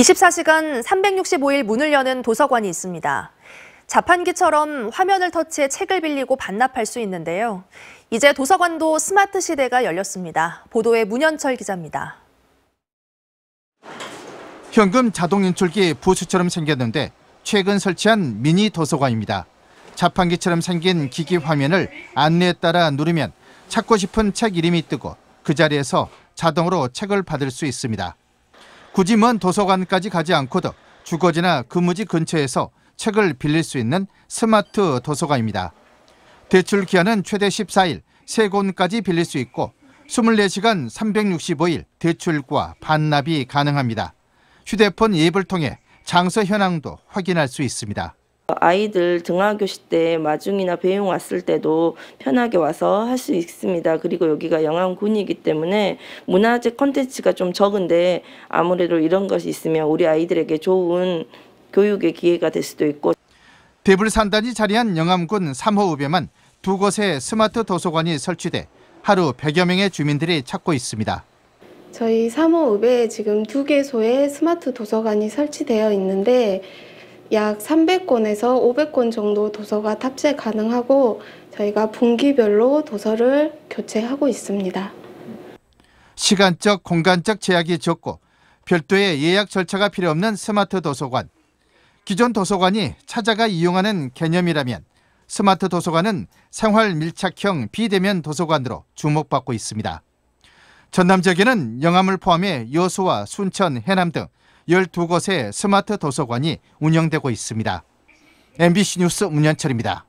24시간 365일 문을 여는 도서관이 있습니다. 자판기처럼 화면을 터치해 책을 빌리고 반납할 수 있는데요. 이제 도서관도 스마트 시대가 열렸습니다. 보도에 문현철 기자입니다. 현금 자동 인출기 부스처럼 생겼는데 최근 설치한 미니 도서관입니다. 자판기처럼 생긴 기기 화면을 안내에 따라 누르면 찾고 싶은 책 이름이 뜨고 그 자리에서 자동으로 책을 받을 수 있습니다. 굳이 먼 도서관까지 가지 않고도 주거지나 근무지 근처에서 책을 빌릴 수 있는 스마트 도서관입니다. 대출 기한은 최대 14일, 3권까지 빌릴 수 있고 24시간 365일 대출과 반납이 가능합니다. 휴대폰 앱을 통해 장소 현황도 확인할 수 있습니다. 아이들 등하교시 때 마중이나 배용 왔을 때도 편하게 와서 할 수 있습니다. 그리고 여기가 영암군이기 때문에 문화재 콘텐츠가 좀 적은데 아무래도 이런 것이 있으면 우리 아이들에게 좋은 교육의 기회가 될 수도 있고 대불 산단이 자리한 영암군 3호 우배만 두 곳에 스마트 도서관이 설치돼 하루 100여 명의 주민들이 찾고 있습니다. 저희 3호 읍에 지금 두 개소의 스마트 도서관이 설치되어 있는데 약 300권에서 500권 정도 도서가 탑재 가능하고 저희가 분기별로 도서를 교체하고 있습니다. 시간적, 공간적 제약이 적고 별도의 예약 절차가 필요 없는 스마트 도서관. 기존 도서관이 찾아가 이용하는 개념이라면 스마트 도서관은 생활 밀착형 비대면 도서관으로 주목받고 있습니다. 전남 지역에는 영암을 포함해 여수와 순천, 해남 등 12곳의 스마트 도서관이 운영되고 있습니다. MBC 뉴스 문현철입니다.